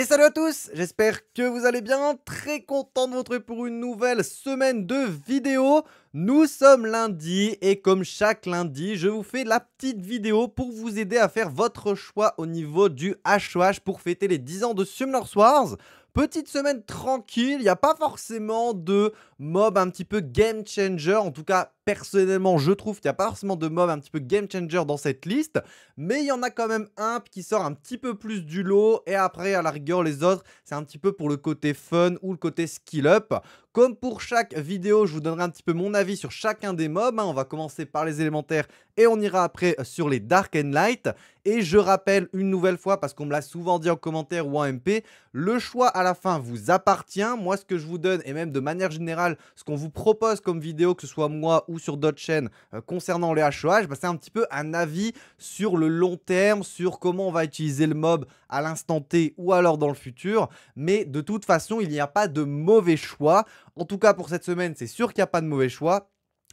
Et salut à tous, j'espère que vous allez bien, très content de vous retrouver pour une nouvelle semaine de vidéos. Nous sommes lundi et comme chaque lundi, je vous fais la petite vidéo pour vous aider à faire votre choix au niveau du HOH pour fêter les 10 ans de Summoners Wars. Petite semaine tranquille, il n'y a pas forcément de mob un petit peu game changer, en tout cas personnellement, je trouve qu'il n'y a pas forcément de mob un petit peu game changer dans cette liste, mais il y en a quand même un qui sort un petit peu plus du lot, et après, à la rigueur, les autres, c'est un petit peu pour le côté fun ou le côté skill up. Comme pour chaque vidéo, je vous donnerai un petit peu mon avis sur chacun des mobs. Hein. On va commencer par les élémentaires et on ira après sur les Dark and Light. Et je rappelle une nouvelle fois, parce qu'on me l'a souvent dit en commentaire ou en MP, le choix à la fin vous appartient. Moi, ce que je vous donne, et même de manière générale, ce qu'on vous propose comme vidéo, que ce soit moi ou sur d'autres chaînes euh, concernant les HOH, bah, c'est un petit peu un avis sur le long terme, sur comment on va utiliser le mob à l'instant T ou alors dans le futur. Mais de toute façon, il n'y a pas de mauvais choix. En tout cas, pour cette semaine, c'est sûr qu'il n'y a pas de mauvais choix.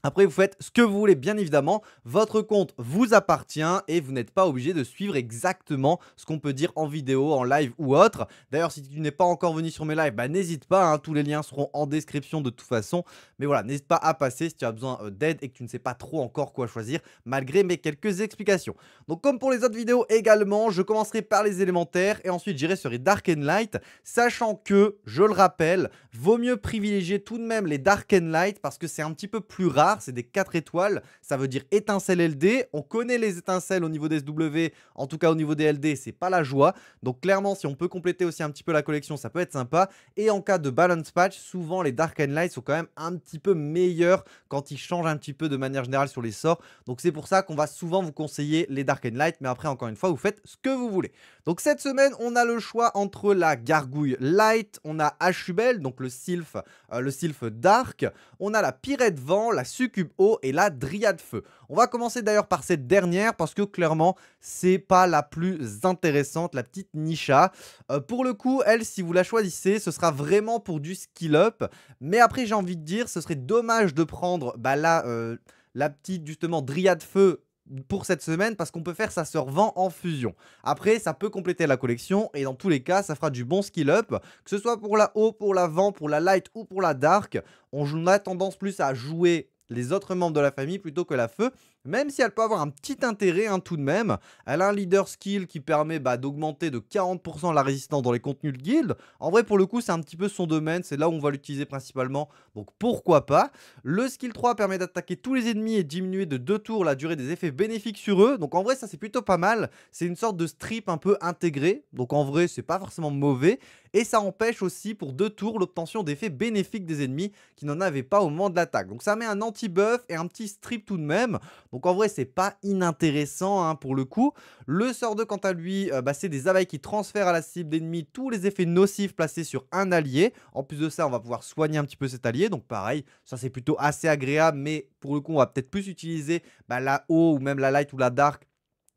Après, vous faites ce que vous voulez, bien évidemment. Votre compte vous appartient et vous n'êtes pas obligé de suivre exactement ce qu'on peut dire en vidéo, en live ou autre. D'ailleurs, si tu n'es pas encore venu sur mes lives, bah, n'hésite pas. Hein. tous les liens seront en description de toute façon. Mais voilà, n'hésite pas à passer si tu as besoin euh, d'aide et que tu ne sais pas trop encore quoi choisir, malgré mes quelques explications. Donc, comme pour les autres vidéos également, je commencerai par les élémentaires et ensuite j'irai sur les Dark and Light, sachant que, je le rappelle, vaut mieux privilégier tout de même les Dark and Light parce que c'est un petit peu plus rare c'est des 4 étoiles, ça veut dire étincelle LD, on connaît les étincelles au niveau des SW, en tout cas au niveau des LD, c'est pas la joie, donc clairement si on peut compléter aussi un petit peu la collection, ça peut être sympa, et en cas de balance patch, souvent les Dark and Light sont quand même un petit peu meilleurs quand ils changent un petit peu de manière générale sur les sorts, donc c'est pour ça qu'on va souvent vous conseiller les Dark and Light, mais après encore une fois, vous faites ce que vous voulez. Donc cette semaine, on a le choix entre la Gargouille Light, on a Ashubel, donc le Sylph, euh, le Sylph Dark, on a la Pirate Vent, la Sucube haut et la dryade feu. On va commencer d'ailleurs par cette dernière parce que clairement c'est pas la plus intéressante, la petite Nisha. Euh, pour le coup, elle, si vous la choisissez, ce sera vraiment pour du skill up. Mais après, j'ai envie de dire, ce serait dommage de prendre bah, la, euh, la petite justement dryade feu pour cette semaine parce qu'on peut faire sa sœur vent en fusion. Après, ça peut compléter la collection et dans tous les cas, ça fera du bon skill up, que ce soit pour la haut, pour la vent, pour la light ou pour la dark. On a tendance plus à jouer les autres membres de la famille plutôt que la feu même si elle peut avoir un petit intérêt hein, tout de même. Elle a un leader skill qui permet bah, d'augmenter de 40% la résistance dans les contenus de guild. En vrai, pour le coup, c'est un petit peu son domaine, c'est là où on va l'utiliser principalement, donc pourquoi pas. Le skill 3 permet d'attaquer tous les ennemis et diminuer de 2 tours la durée des effets bénéfiques sur eux. Donc en vrai, ça c'est plutôt pas mal. C'est une sorte de strip un peu intégré, donc en vrai, c'est pas forcément mauvais. Et ça empêche aussi pour 2 tours l'obtention d'effets bénéfiques des ennemis qui n'en avaient pas au moment de l'attaque. Donc ça met un anti-buff et un petit strip tout de même. Donc en vrai, c'est pas inintéressant hein, pour le coup. Le sort 2, quant à lui, euh, bah, c'est des abeilles qui transfèrent à la cible d'ennemi tous les effets nocifs placés sur un allié. En plus de ça, on va pouvoir soigner un petit peu cet allié. Donc pareil, ça c'est plutôt assez agréable, mais pour le coup, on va peut-être plus utiliser bah, la haut ou même la light ou la dark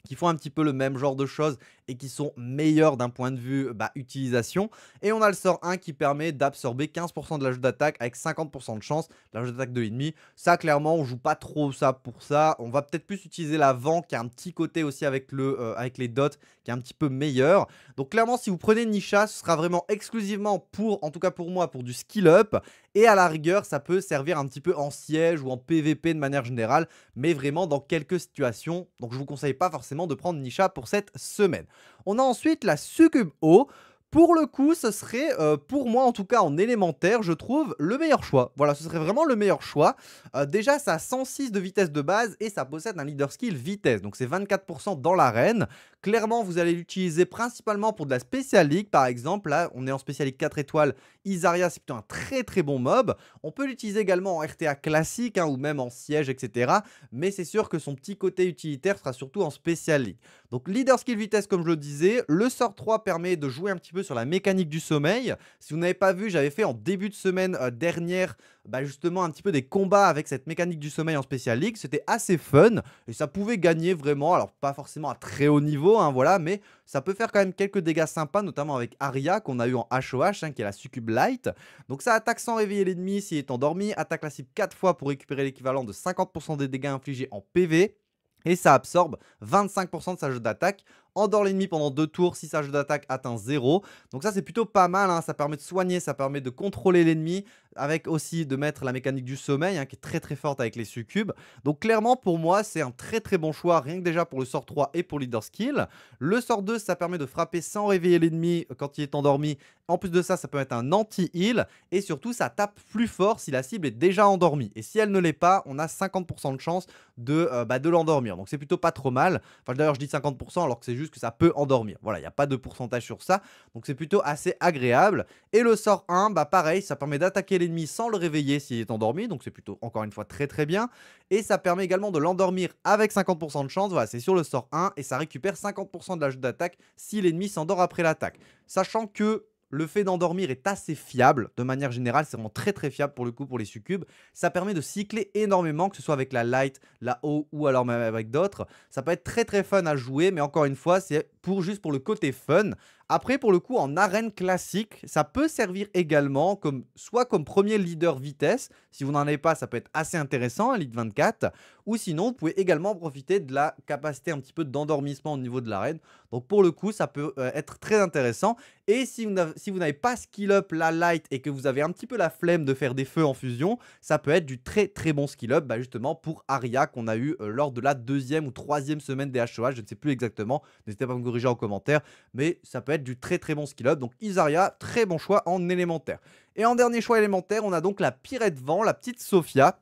qui font un petit peu le même genre de choses et qui sont meilleurs d'un point de vue bah, utilisation. Et on a le sort 1 qui permet d'absorber 15% de l'ajout d'attaque avec 50% de chance, l'ajout d'attaque de l'ennemi. Ça, clairement, on joue pas trop ça pour ça. On va peut-être plus utiliser l'avant qui a un petit côté aussi avec, le, euh, avec les dots qui est un petit peu meilleur. Donc clairement, si vous prenez Nisha, ce sera vraiment exclusivement pour, en tout cas pour moi, pour du skill up. Et à la rigueur, ça peut servir un petit peu en siège ou en PVP de manière générale, mais vraiment dans quelques situations. Donc je vous conseille pas forcément de prendre Nisha pour cette semaine. On a ensuite la succube O. Pour le coup, ce serait, euh, pour moi en tout cas en élémentaire, je trouve le meilleur choix. Voilà, ce serait vraiment le meilleur choix. Euh, déjà, ça a 106 de vitesse de base et ça possède un leader skill vitesse. Donc c'est 24% dans l'arène. Clairement, vous allez l'utiliser principalement pour de la Special League, par exemple. Là, on est en Special League 4 étoiles Isaria, c'est plutôt un très très bon mob. On peut l'utiliser également en RTA classique hein, ou même en siège, etc. Mais c'est sûr que son petit côté utilitaire sera surtout en spécialité. Donc leader skill vitesse, comme je le disais, le sort 3 permet de jouer un petit peu sur la mécanique du sommeil. Si vous n'avez pas vu, j'avais fait en début de semaine euh, dernière bah, justement un petit peu des combats avec cette mécanique du sommeil en Special League. C'était assez fun et ça pouvait gagner vraiment, alors pas forcément à très haut niveau, hein, voilà, mais ça peut faire quand même quelques dégâts sympas, notamment avec Aria qu'on a eu en HOH, hein, qui est la succube light. Donc ça attaque sans réveiller l'ennemi s'il est endormi, attaque la cible 4 fois pour récupérer l'équivalent de 50% des dégâts infligés en PV et ça absorbe 25% de sa jeu d'attaque endort l'ennemi pendant deux tours si sa jeu d'attaque atteint 0. Donc ça c'est plutôt pas mal, hein. ça permet de soigner, ça permet de contrôler l'ennemi, avec aussi de mettre la mécanique du sommeil hein, qui est très très forte avec les succubes. Donc clairement pour moi c'est un très très bon choix rien que déjà pour le sort 3 et pour leader skill. Le sort 2 ça permet de frapper sans réveiller l'ennemi euh, quand il est endormi. En plus de ça ça peut être un anti-heal et surtout ça tape plus fort si la cible est déjà endormie. Et si elle ne l'est pas on a 50% de chance euh, bah, de, de l'endormir. Donc c'est plutôt pas trop mal. Enfin d'ailleurs je dis 50% alors que c'est juste que ça peut endormir. Voilà, il n'y a pas de pourcentage sur ça, donc c'est plutôt assez agréable. Et le sort 1, bah pareil, ça permet d'attaquer l'ennemi sans le réveiller s'il est endormi, donc c'est plutôt encore une fois très très bien. Et ça permet également de l'endormir avec 50% de chance, voilà, c'est sur le sort 1, et ça récupère 50% de l'ajout d'attaque si l'ennemi s'endort après l'attaque. Sachant que le fait d'endormir est assez fiable. De manière générale, c'est vraiment très très fiable pour le coup pour les succubes. Ça permet de cycler énormément, que ce soit avec la light, la haut ou alors même avec d'autres. Ça peut être très très fun à jouer, mais encore une fois, c'est juste pour le côté fun. Après, pour le coup, en arène classique, ça peut servir également comme soit comme premier leader vitesse, si vous n'en avez pas, ça peut être assez intéressant, lead 24, ou sinon, vous pouvez également profiter de la capacité un petit peu d'endormissement au niveau de l'arène. Donc pour le coup, ça peut euh, être très intéressant. Et si vous n'avez pas skill up la light et que vous avez un petit peu la flemme de faire des feux en fusion, ça peut être du très très bon skill up, bah, justement pour Aria qu'on a eu euh, lors de la deuxième ou troisième semaine des HOA. je ne sais plus exactement. N'hésitez pas à me en commentaire, mais ça peut être du très très bon skill up. Donc Isaria, très bon choix en élémentaire. Et en dernier choix élémentaire, on a donc la Pirette Vent, la petite Sophia.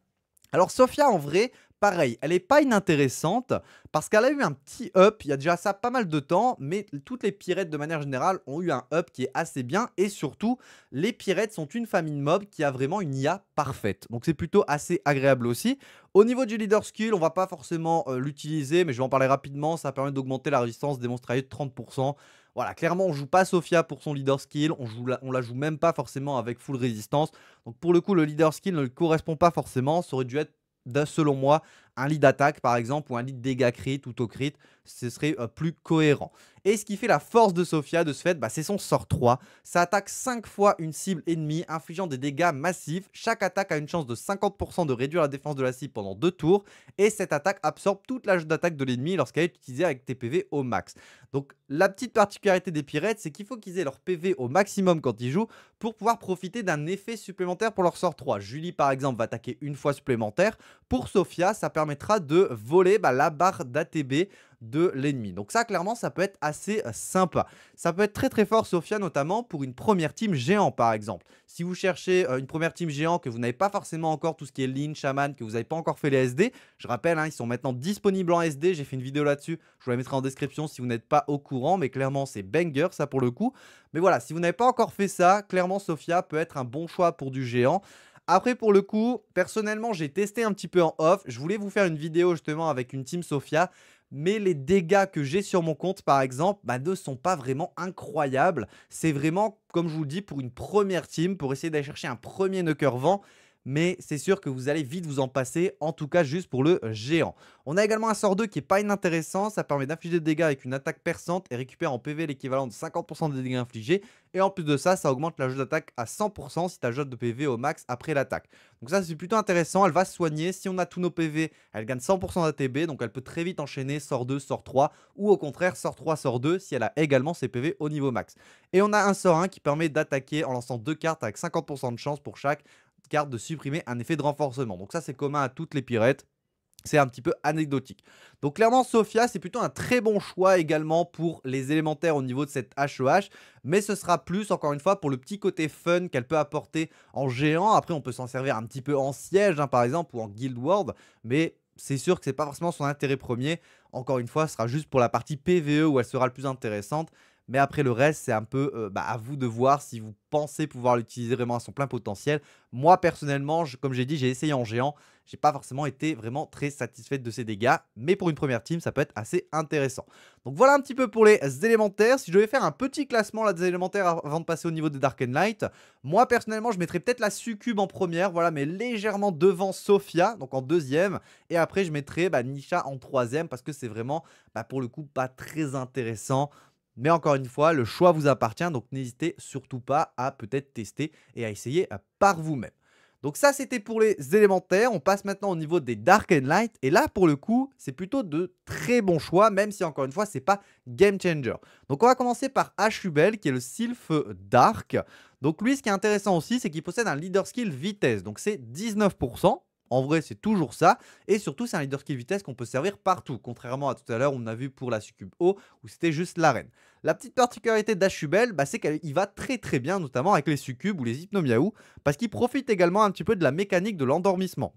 Alors Sophia en vrai, pareil, elle n'est pas inintéressante parce qu'elle a eu un petit up, il y a déjà ça pas mal de temps, mais toutes les pirates de manière générale ont eu un up qui est assez bien et surtout les pirates sont une famille de mobs qui a vraiment une IA parfaite. Donc c'est plutôt assez agréable aussi. Au niveau du leader skill, on va pas forcément euh, l'utiliser, mais je vais en parler rapidement, ça permet d'augmenter la résistance des monstres de 30%. Voilà, clairement, on joue pas Sofia pour son leader skill, on, joue la, on la joue même pas forcément avec full résistance. Donc pour le coup, le leader skill ne correspond pas forcément, ça aurait dû être selon moi, un lit d'attaque par exemple ou un de dégâts crit ou taux crit, ce serait euh, plus cohérent. Et ce qui fait la force de Sophia de ce fait, bah, c'est son sort 3. Ça attaque 5 fois une cible ennemie, infligeant des dégâts massifs. Chaque attaque a une chance de 50% de réduire la défense de la cible pendant deux tours. Et cette attaque absorbe toute la d'attaque de l'ennemi lorsqu'elle est utilisée avec TPV au max. Donc la petite particularité des pirates, c'est qu'il faut qu'ils aient leur PV au maximum quand ils jouent pour pouvoir profiter d'un effet supplémentaire pour leur sort 3. Julie par exemple va attaquer une fois supplémentaire. Pour Sophia ça permet permettra de voler bah, la barre d'ATB de l'ennemi. Donc ça, clairement, ça peut être assez euh, sympa. Ça peut être très très fort, Sophia, notamment pour une première team géant, par exemple. Si vous cherchez euh, une première team géant que vous n'avez pas forcément encore tout ce qui est Lin, Shaman, que vous n'avez pas encore fait les SD, je rappelle, hein, ils sont maintenant disponibles en SD, j'ai fait une vidéo là-dessus, je vous la mettrai en description si vous n'êtes pas au courant, mais clairement, c'est banger, ça pour le coup. Mais voilà, si vous n'avez pas encore fait ça, clairement, Sophia peut être un bon choix pour du géant. Après, pour le coup, personnellement, j'ai testé un petit peu en off. Je voulais vous faire une vidéo justement avec une Team Sophia. mais les dégâts que j'ai sur mon compte par exemple bah, ne sont pas vraiment incroyables. C'est vraiment, comme je vous le dis, pour une première team, pour essayer d'aller chercher un premier knocker vent mais c'est sûr que vous allez vite vous en passer, en tout cas juste pour le géant. On a également un sort 2 qui est pas inintéressant, ça permet d'infliger des dégâts avec une attaque perçante et récupère en PV l'équivalent de 50% des dégâts infligés, et en plus de ça, ça augmente la jauge d'attaque à 100% si as jauge de PV au max après l'attaque. Donc ça c'est plutôt intéressant, elle va se soigner, si on a tous nos PV, elle gagne 100% d'ATB, donc elle peut très vite enchaîner sort 2, sort 3, ou au contraire sort 3, sort 2 si elle a également ses PV au niveau max. Et on a un sort 1 qui permet d'attaquer en lançant deux cartes avec 50% de chance pour chaque, carte de supprimer un effet de renforcement. Donc ça c'est commun à toutes les pirates. C'est un petit peu anecdotique. Donc clairement, Sophia, c'est plutôt un très bon choix également pour les élémentaires au niveau de cette HEH. E mais ce sera plus, encore une fois, pour le petit côté fun qu'elle peut apporter en géant. Après, on peut s'en servir un petit peu en siège, hein, par exemple, ou en Guild World. Mais c'est sûr que c'est pas forcément son intérêt premier. Encore une fois, ce sera juste pour la partie PVE où elle sera le plus intéressante. Mais après le reste, c'est un peu euh, bah, à vous de voir si vous pensez pouvoir l'utiliser vraiment à son plein potentiel. Moi personnellement, comme j'ai dit, j'ai essayé en géant. J'ai pas forcément été vraiment très satisfait de ses dégâts, mais pour une première team, ça peut être assez intéressant. Donc voilà un petit peu pour les élémentaires. Si je devais faire un petit classement là des élémentaires avant de passer au niveau des Dark and Light, moi personnellement, je mettrais peut-être la succube en première, voilà, mais légèrement devant Sophia, donc en deuxième, et après je mettrais bah, Nisha en troisième parce que c'est vraiment, bah, pour le coup, pas très intéressant. Mais encore une fois, le choix vous appartient, donc n'hésitez surtout pas à peut-être tester et à essayer par vous-même. Donc ça, c'était pour les élémentaires. On passe maintenant au niveau des Dark and Light. Et là, pour le coup, c'est plutôt de très bons choix, même si, encore une fois, ce n'est pas game changer. Donc on va commencer par Ashubel, qui est le Sylph Dark. Donc lui, ce qui est intéressant aussi, c'est qu'il possède un leader skill vitesse. Donc c'est 19%. En vrai, c'est toujours ça. Et surtout, c'est un leader skill vitesse qu'on peut servir partout, contrairement à tout à l'heure on a vu pour la succube O, où c'était juste l'arène. La petite particularité d'Ashubel, bah, c'est qu'il va très très bien, notamment avec les succubes ou les hypnomiaou, parce qu'il profite également un petit peu de la mécanique de l'endormissement.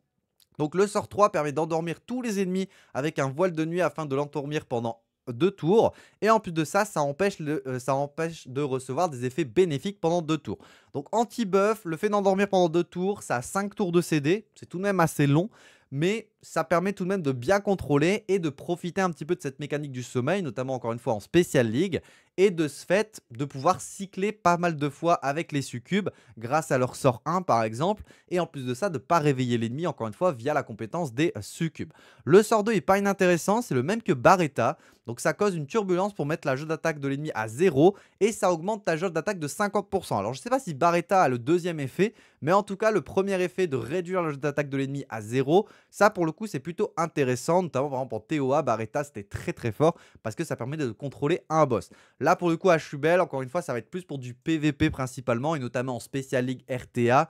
Donc le sort 3 permet d'endormir tous les ennemis avec un voile de nuit afin de l'endormir pendant deux tours. Et en plus de ça, ça empêche, le, euh, ça empêche de recevoir des effets bénéfiques pendant deux tours. Donc anti-buff, le fait d'endormir pendant deux tours, ça a 5 tours de CD, c'est tout de même assez long. Mais ça permet tout de même de bien contrôler et de profiter un petit peu de cette mécanique du sommeil, notamment encore une fois en Special League et de ce fait de pouvoir cycler pas mal de fois avec les succubes grâce à leur sort 1 par exemple et en plus de ça de ne pas réveiller l'ennemi encore une fois via la compétence des euh, succubes. Le sort 2 n'est pas inintéressant, c'est le même que Barreta. donc ça cause une turbulence pour mettre la jauge d'attaque de l'ennemi à 0 et ça augmente ta jauge d'attaque de 50%. Alors je ne sais pas si Barretta a le deuxième effet, mais en tout cas le premier effet de réduire la jauge d'attaque de l'ennemi à 0, ça pour le coup c'est plutôt intéressant, notamment vraiment pour TOA, Barretta c'était très très fort parce que ça permet de contrôler un boss. Là, pour le coup, à Chubel, encore une fois, ça va être plus pour du PVP principalement, et notamment en Special League RTA.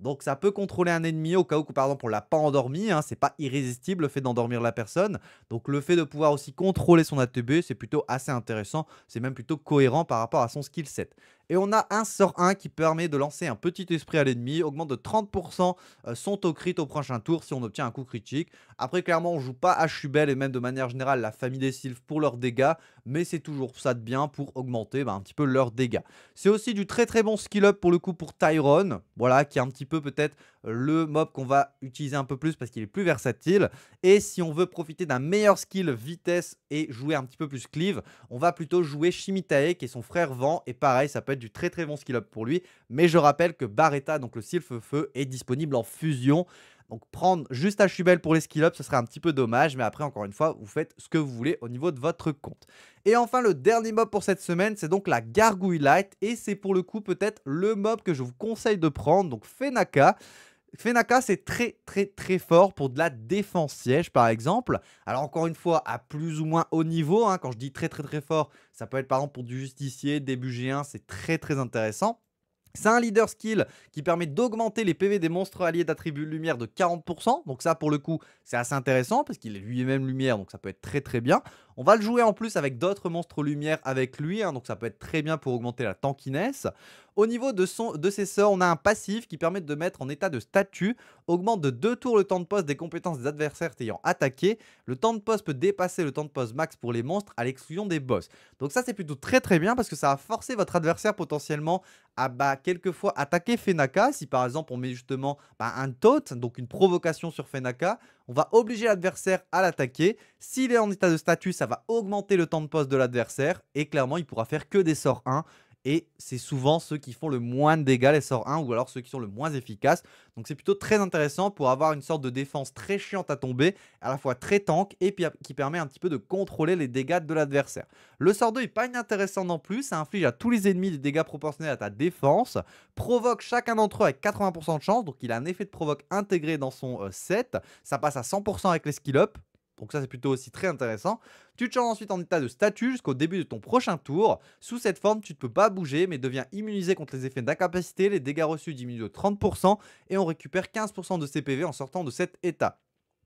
Donc ça peut contrôler un ennemi au cas où, par exemple, on l'a pas endormi. Ce hein, c'est pas irrésistible le fait d'endormir la personne. Donc le fait de pouvoir aussi contrôler son ATB, c'est plutôt assez intéressant. C'est même plutôt cohérent par rapport à son skill set. Et on a un sort 1 qui permet de lancer un petit esprit à l'ennemi, augmente de 30% euh, son taux crit au prochain tour si on obtient un coup critique. Après, clairement, on joue pas à Chubel et même de manière générale la famille des Sylphes pour leurs dégâts, mais c'est toujours ça de bien pour augmenter ben, un petit peu leurs dégâts. C'est aussi du très très bon skill up pour le coup pour Tyrone, voilà, qui est un petit peu peut-être le mob qu'on va utiliser un peu plus parce qu'il est plus versatile. Et si on veut profiter d'un meilleur skill vitesse et jouer un petit peu plus cleave, on va plutôt jouer Shimitae qui est son frère vent. Et pareil, ça peut être du très très bon skill up pour lui. Mais je rappelle que Barretta, donc le Sylph-Feu, est disponible en fusion. Donc prendre juste Ashubel pour les skill up, ce serait un petit peu dommage, mais après encore une fois, vous faites ce que vous voulez au niveau de votre compte. Et enfin le dernier mob pour cette semaine, c'est donc la Gargouille Light, et c'est pour le coup peut-être le mob que je vous conseille de prendre, donc Fenaka. Fenaka, c'est très très très fort pour de la défense siège par exemple. Alors encore une fois, à plus ou moins haut niveau, hein. quand je dis très très très fort, ça peut être par exemple pour du justicier, début g c'est très très intéressant. C'est un leader skill qui permet d'augmenter les PV des monstres alliés d'attribut lumière de 40%. Donc ça pour le coup c'est assez intéressant parce qu'il est lui-même lumière donc ça peut être très très bien. On va le jouer en plus avec d'autres monstres lumière avec lui hein. donc ça peut être très bien pour augmenter la tankiness. Au niveau de, son, de ses sorts, on a un passif qui permet de mettre en état de statut, augmente de 2 tours le temps de poste des compétences des adversaires t'ayant attaqué. Le temps de poste peut dépasser le temps de poste max pour les monstres à l'exclusion des boss. Donc ça c'est plutôt très très bien parce que ça va forcer votre adversaire potentiellement à bah, quelquefois attaquer Fenaka. Si par exemple on met justement bah, un tot, donc une provocation sur Fenaka, on va obliger l'adversaire à l'attaquer. S'il est en état de statut, ça va augmenter le temps de poste de l'adversaire et clairement il pourra faire que des sorts 1 et c'est souvent ceux qui font le moins de dégâts, les sorts 1, ou alors ceux qui sont le moins efficaces. Donc c'est plutôt très intéressant pour avoir une sorte de défense très chiante à tomber, à la fois très tank, et qui permet un petit peu de contrôler les dégâts de l'adversaire. Le sort 2 est pas inintéressant non plus, ça inflige à tous les ennemis des dégâts proportionnels à ta défense, provoque chacun d'entre eux avec 80% de chance, donc il a un effet de provoque intégré dans son euh, set, ça passe à 100% avec les skill-up, donc ça c'est plutôt aussi très intéressant. Tu te changes ensuite en état de statut jusqu'au début de ton prochain tour. Sous cette forme, tu ne peux pas bouger mais deviens immunisé contre les effets d'incapacité, les dégâts reçus diminuent de 30% et on récupère 15% de CPV en sortant de cet état.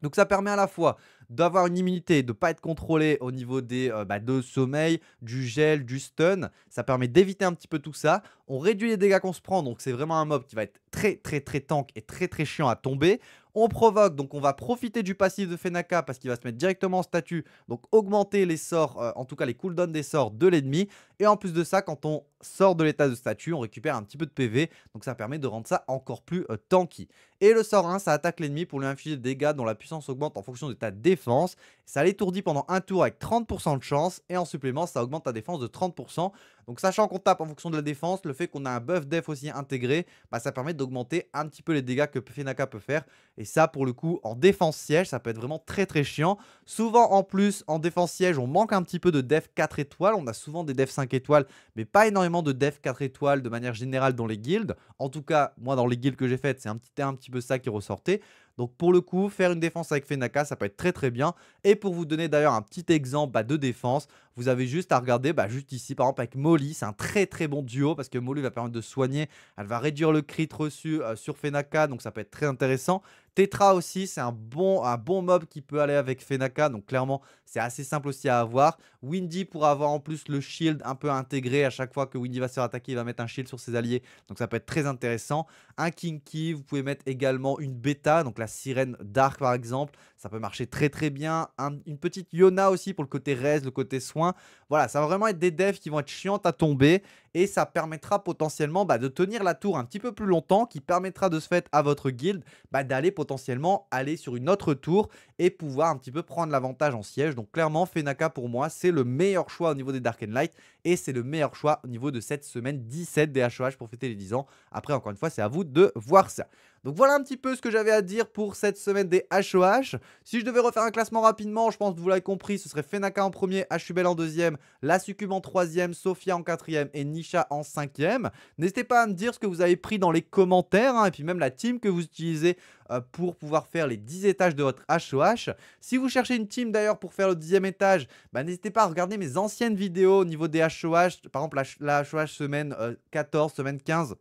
Donc ça permet à la fois d'avoir une immunité, de ne pas être contrôlé au niveau des euh, bah, de sommeil, du gel, du stun. Ça permet d'éviter un petit peu tout ça. On réduit les dégâts qu'on se prend, donc c'est vraiment un mob qui va être très très très tank et très très chiant à tomber. On provoque, donc on va profiter du passif de Fenaka parce qu'il va se mettre directement en statut, donc augmenter les sorts, euh, en tout cas les cooldowns des sorts de l'ennemi. Et en plus de ça, quand on sort de l'état de statut, on récupère un petit peu de PV, donc ça permet de rendre ça encore plus euh, tanky. Et le sort 1, ça attaque l'ennemi pour lui infliger des dégâts dont la puissance augmente en fonction de ta défense. Ça l'étourdit pendant un tour avec 30% de chance, et en supplément, ça augmente ta défense de 30%. Donc sachant qu'on tape en fonction de la défense, le fait qu'on a un buff def aussi intégré, bah, ça permet d'augmenter un petit peu les dégâts que Fenaka peut faire. Et ça, pour le coup, en défense siège, ça peut être vraiment très très chiant. Souvent, en plus, en défense siège, on manque un petit peu de def 4 étoiles. On a souvent des def 5 étoiles, mais pas énormément de def 4 étoiles de manière générale dans les guildes. En tout cas, moi dans les guildes que j'ai faites, c'est un petit, un petit peu ça qui ressortait. Donc pour le coup, faire une défense avec Fenaka, ça peut être très très bien. Et pour vous donner d'ailleurs un petit exemple bah, de défense, vous avez juste à regarder bah, juste ici, par exemple avec Molly, c'est un très très bon duo parce que Molly va permettre de soigner, elle va réduire le crit reçu euh, sur Fenaka, donc ça peut être très intéressant. Tetra aussi, c'est un bon, un bon mob qui peut aller avec Fenaka. Donc clairement, c'est assez simple aussi à avoir. Windy pour avoir en plus le shield un peu intégré. À chaque fois que Windy va se faire il va mettre un shield sur ses alliés. Donc ça peut être très intéressant. Un Kinky, vous pouvez mettre également une bêta. Donc la sirène Dark par exemple. Ça peut marcher très très bien. une petite Yona aussi pour le côté res, le côté soin. Voilà, ça va vraiment être des devs qui vont être chiantes à tomber et ça permettra potentiellement bah, de tenir la tour un petit peu plus longtemps, qui permettra de ce fait à votre guild bah, d'aller potentiellement aller sur une autre tour et pouvoir un petit peu prendre l'avantage en siège. Donc clairement, Fenaka pour moi, c'est le meilleur choix au niveau des Dark and Light et c'est le meilleur choix au niveau de cette semaine 17 des HOH e pour fêter les 10 ans. Après, encore une fois, c'est à vous de voir ça. Donc voilà un petit peu ce que j'avais à dire pour cette semaine des HOH. E si je devais refaire un classement rapidement, je pense que vous l'avez compris, ce serait Fenaka en premier, Hubel en deuxième, La Succube en troisième, Sofia en quatrième et Nisha en cinquième. N'hésitez pas à me dire ce que vous avez pris dans les commentaires hein, et puis même la team que vous utilisez euh, pour pouvoir faire les 10 étages de votre HOH. Si vous cherchez une team d'ailleurs pour faire le 10 étage, bah, n'hésitez pas à regarder mes anciennes vidéos au niveau des HOH, par exemple la, HOH semaine 14, euh, semaine 15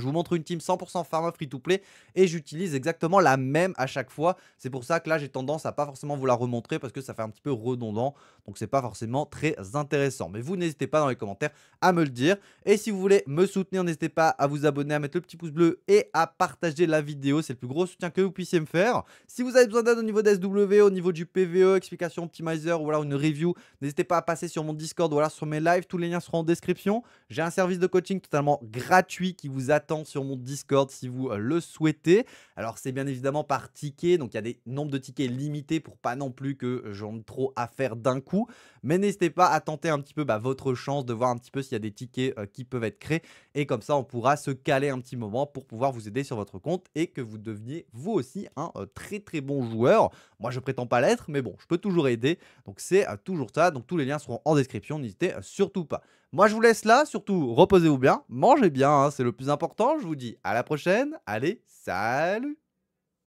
je vous montre une team 100% farm free to play et j'utilise exactement la même à chaque fois. C'est pour ça que là j'ai tendance à pas forcément vous la remontrer parce que ça fait un petit peu redondant. Donc c'est pas forcément très intéressant. Mais vous n'hésitez pas dans les commentaires à me le dire. Et si vous voulez me soutenir, n'hésitez pas à vous abonner, à mettre le petit pouce bleu et à partager la vidéo. C'est le plus gros soutien que vous puissiez me faire. Si vous avez besoin d'aide au niveau des au niveau du PVE, explication, optimizer ou alors une review, n'hésitez pas à passer sur mon Discord ou alors sur mes lives. Tous les liens seront en description. J'ai un service de coaching totalement gratuit qui vous attend sur mon Discord si vous euh, le souhaitez. Alors c'est bien évidemment par ticket, donc il y a des nombres de tickets limités pour pas non plus que euh, j'en ai trop à faire d'un coup. Mais n'hésitez pas à tenter un petit peu bah, votre chance, de voir un petit peu s'il y a des tickets euh, qui peuvent être créés. Et comme ça, on pourra se caler un petit moment pour pouvoir vous aider sur votre compte et que vous deveniez vous aussi un très très bon joueur. Moi, je prétends pas l'être, mais bon, je peux toujours aider. Donc c'est toujours ça. Donc tous les liens seront en description, n'hésitez surtout pas. Moi, je vous laisse là. Surtout, reposez-vous bien, mangez bien, hein, c'est le plus important. Je vous dis à la prochaine. Allez, salut